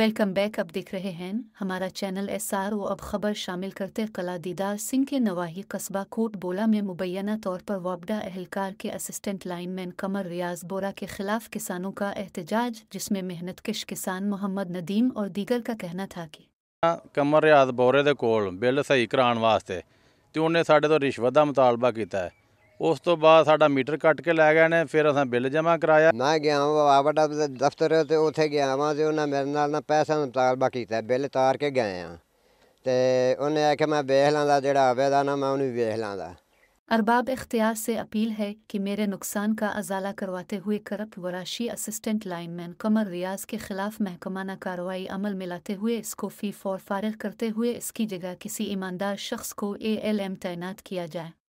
welcome back अब देख रहे हैं हमारा चैनल एस आर ओ अब खबर शामिल करते कला दीदार सिंह के नवाही कस्बा कोट बोला में मुबैना तौर पर वाबडा अहलकार के असिस्टेंट लाइनमैन कमर रियाज बोरा के खिलाफ किसानों का एहतजाज जिसमें मेहनत किश किसान मोहम्मद नदीम और दीगर का कहना था कि कमर रियाज बोरे को बिल सही कराने वास्ते तो उन्हें साढ़े तो रिश्वत का मुतालबा किया है उस तो बाद मीटर कट के लै गए फिर असा बिल जमा कराया मैं गया ਮੈਂ ਗਿਆ ਵਾਵਟ ਦਫ਼ਤਰ ਤੇ ਉੱਥੇ ਗਿਆ ਵਾਂ ਤੇ ਉਹਨਾਂ ਮੇਰੇ ਨਾਲ ਨਾ ਪੈਸਾ ਦਾ ਮੁਤਾਲਬਾ ਕੀਤਾ ਬਿੱਲ ਤਾਰ ਕੇ ਗਏ ਆ ਤੇ ਉਹਨੇ ਆਖਿਆ ਮੈਂ ਵੇਖ ਲਾਂਦਾ ਜਿਹੜਾ ਆਵੇ ਦਾ ਨਾ अरबाब इख्तियार से अपील है कि मेरे नुकसान का अजाला करवाते हुए करप्ट वराशी असिस्टेंट लाइनमैन कमर रियाज के खिलाफ महकमाना कार्रवाई अमल में लाते हुए इसको फी फॉर फारिग करते हुए इसकी जगह किसी ईमानदार शख्स को ए एल एम तैनात किया जाए